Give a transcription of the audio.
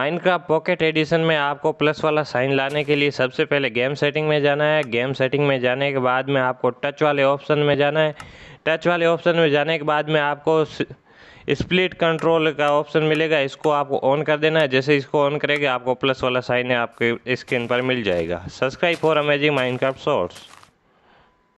Minecraft pocket edition में आपको plus वाला साइन लाने के लिए सबसे पहले गेम सेटिंग में जाना है गेम सेटिंग में जाने के बाद में आपको टच वाले ऑप्शन में जाना है टच वाले ऑप्शन में जाने के बाद में आपको स्प्लिट कंट्रोल का ऑप्शन मिलेगा इसको आपको ऑन कर देना है जैसे इसको ऑन करेगा आपको प्लस वाला साइन आपके स्क्रीन पर मिल जाएगा subscribe for amazing Minecraft shorts